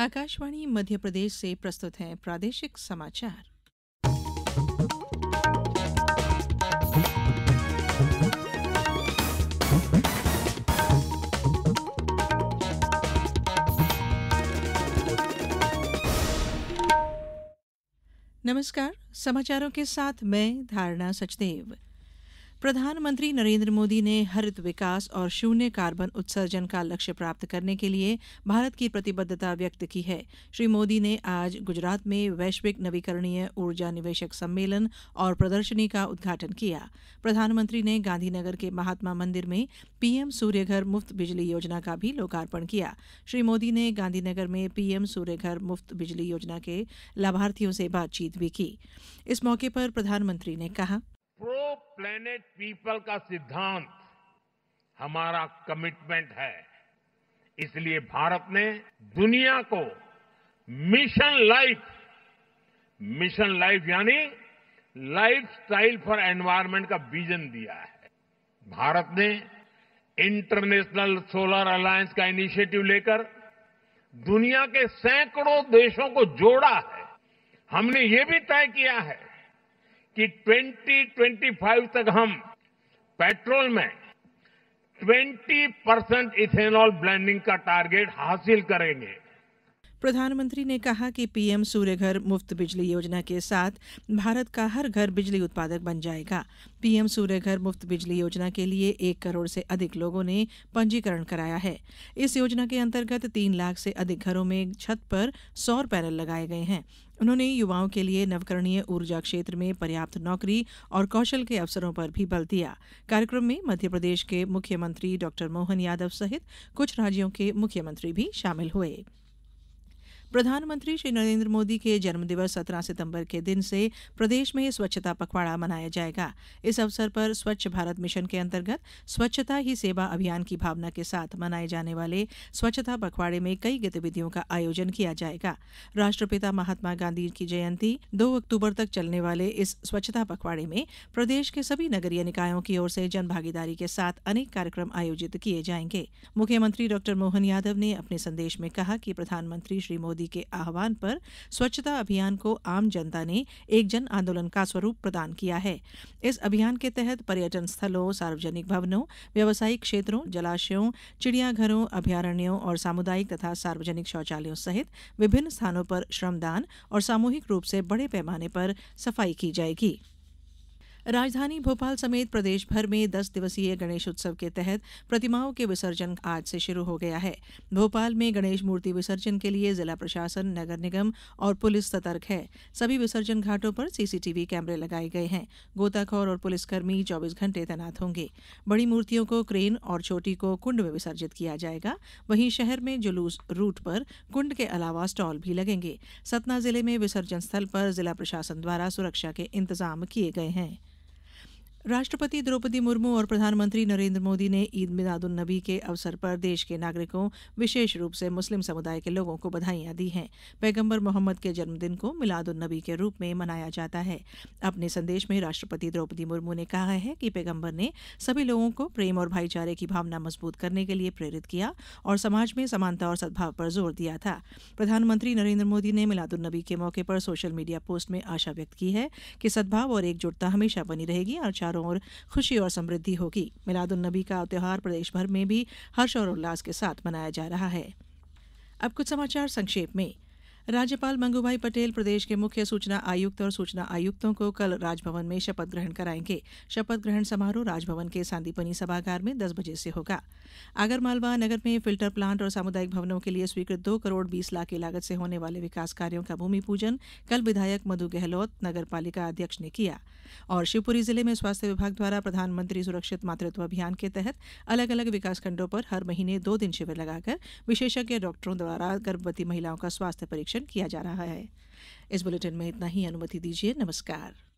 आकाशवाणी मध्य प्रदेश से प्रस्तुत हैं प्रादेशिक समाचार नमस्कार समाचारों के साथ मैं धारणा सचदेव प्रधानमंत्री नरेंद्र मोदी ने हरित विकास और शून्य कार्बन उत्सर्जन का लक्ष्य प्राप्त करने के लिए भारत की प्रतिबद्धता व्यक्त की है श्री मोदी ने आज गुजरात में वैश्विक नवीकरणीय ऊर्जा निवेशक सम्मेलन और प्रदर्शनी का उद्घाटन किया प्रधानमंत्री ने गांधीनगर के महात्मा मंदिर में पीएम सूर्यघर मुफ्त बिजली योजना का भी लोकार्पण किया श्री मोदी ने गांधीनगर में पीएम सूर्यघर मुफ्त बिजली योजना के लाभार्थियों से बातचीत भी की इस मौके पर प्रधानमंत्री ने कहा प्रो प्लेनेट पीपल का सिद्धांत हमारा कमिटमेंट है इसलिए भारत ने दुनिया को मिशन लाइफ मिशन लाइफ यानी लाइफ स्टाइल फॉर एनवायरमेंट का विजन दिया है भारत ने इंटरनेशनल सोलर अलायंस का इनिशिएटिव लेकर दुनिया के सैकड़ों देशों को जोड़ा है हमने ये भी तय किया है कि 2025 तक हम पेट्रोल में 20 परसेंट इथेनॉल ब्लेंडिंग का टारगेट हासिल करेंगे प्रधानमंत्री ने कहा कि पीएम सूर्य घर मुफ्त बिजली योजना के साथ भारत का हर घर बिजली उत्पादक बन जाएगा पीएम सूर्य घर मुफ्त बिजली योजना के लिए एक करोड़ से अधिक लोगों ने पंजीकरण कराया है इस योजना के अंतर्गत तीन लाख से अधिक घरों में छत पर सौर पैनल लगाए गए हैं उन्होंने युवाओं के लिए नवकरणीय ऊर्जा क्षेत्र में पर्याप्त नौकरी और कौशल के अवसरों पर भी बल दिया कार्यक्रम में मध्यप्रदेश के मुख्यमंत्री डॉ मोहन यादव सहित कुछ राज्यों के मुख्यमंत्री भी शामिल हुए प्रधानमंत्री श्री नरेंद्र मोदी के जन्मदिवस सत्रह सितंबर के दिन से प्रदेश में स्वच्छता पखवाड़ा मनाया जाएगा इस अवसर पर स्वच्छ भारत मिशन के अंतर्गत स्वच्छता ही सेवा अभियान की भावना के साथ मनाए जाने वाले स्वच्छता पखवाड़े में कई गतिविधियों का आयोजन किया जाएगा राष्ट्रपिता महात्मा गांधी की जयंती दो अक्टूबर तक चलने वाले इस स्वच्छता पखवाड़े में प्रदेश के सभी नगरीय निकायों की ओर से जनभागीदारी के साथ अनेक कार्यक्रम आयोजित किए जाएंगे मुख्यमंत्री डॉक्टर मोहन यादव ने अपने संदेश में कहा कि प्रधानमंत्री श्री मोदी मोदी के आह्वान पर स्वच्छता अभियान को आम जनता ने एक जन आंदोलन का स्वरूप प्रदान किया है इस अभियान के तहत पर्यटन स्थलों सार्वजनिक भवनों व्यावसायिक क्षेत्रों जलाशयों चिड़ियाघरों अभ्यारण्यों और सामुदायिक तथा सार्वजनिक शौचालयों सहित विभिन्न स्थानों पर श्रमदान और सामूहिक रूप से बड़े पैमाने पर सफाई की जाएगी राजधानी भोपाल समेत प्रदेश भर में दस दिवसीय गणेश उत्सव के तहत प्रतिमाओं के विसर्जन आज से शुरू हो गया है भोपाल में गणेश मूर्ति विसर्जन के लिए जिला प्रशासन नगर निगम और पुलिस सतर्क है सभी विसर्जन घाटों पर सीसीटीवी कैमरे लगाए गए हैं गोताखोर और पुलिसकर्मी चौबीस घंटे तैनात होंगे बड़ी मूर्तियों को क्रेन और छोटी को कुंड में विसर्जित किया जाएगा वहीं शहर में जुलूस रूट पर कुंड के अलावा स्टॉल भी लगेंगे सतना जिले में विसर्जन स्थल पर जिला प्रशासन द्वारा सुरक्षा के इंतजाम किए गए हैं राष्ट्रपति द्रौपदी मुर्मू और प्रधानमंत्री नरेंद्र मोदी ने ईद मिलाद उन नबी के अवसर पर देश के नागरिकों विशेष रूप से मुस्लिम समुदाय के लोगों को बधाइयां दी हैं पैगंबर मोहम्मद के जन्मदिन को मिलाद उन नबी के रूप में मनाया जाता है अपने संदेश में राष्ट्रपति द्रौपदी मुर्मू ने कहा है कि पैगम्बर ने सभी लोगों को प्रेम और भाईचारे की भावना मजबूत करने के लिए प्रेरित किया और समाज में समानता और सद्भाव पर जोर दिया था प्रधानमंत्री नरेंद्र मोदी ने मिलाद उन नबी के मौके पर सोशल मीडिया पोस्ट में आशा व्यक्त की है कि सद्भाव और एकजुटता हमेशा बनी रहेगी और चारों ओर खुशी और समृद्धि होगी नबी का त्यौहार प्रदेश भर में भी हर्ष और उल्लास के साथ मनाया जा रहा है अब कुछ समाचार संक्षेप में राज्यपाल मंगूभाई पटेल प्रदेश के मुख्य सूचना आयुक्त और सूचना आयुक्तों को कल राजभवन में शपथ ग्रहण कराएंगे शपथ ग्रहण समारोह राजभवन के सांदीपनी सभागार में दस बजे से होगा आगरमालवा नगर में फिल्टर प्लांट और सामुदायिक भवनों के लिए स्वीकृत दो करोड़ बीस लाख की लागत से होने वाले विकास कार्यो का भूमि पूजन कल विधायक मधु गहलोत नगर पालिका अध्यक्ष ने किया और शिवपुरी जिले में स्वास्थ्य विभाग द्वारा प्रधानमंत्री सुरक्षित मातृत्व अभियान के तहत अलग अलग विकासखंडों पर हर महीने दो दिन शिविर लगाकर विशेषज्ञ डॉक्टरों द्वारा गर्भवती महिलाओं का स्वास्थ्य परीक्षण आयोजन किया जा रहा है इस बुलेटिन में इतना ही अनुमति दीजिए नमस्कार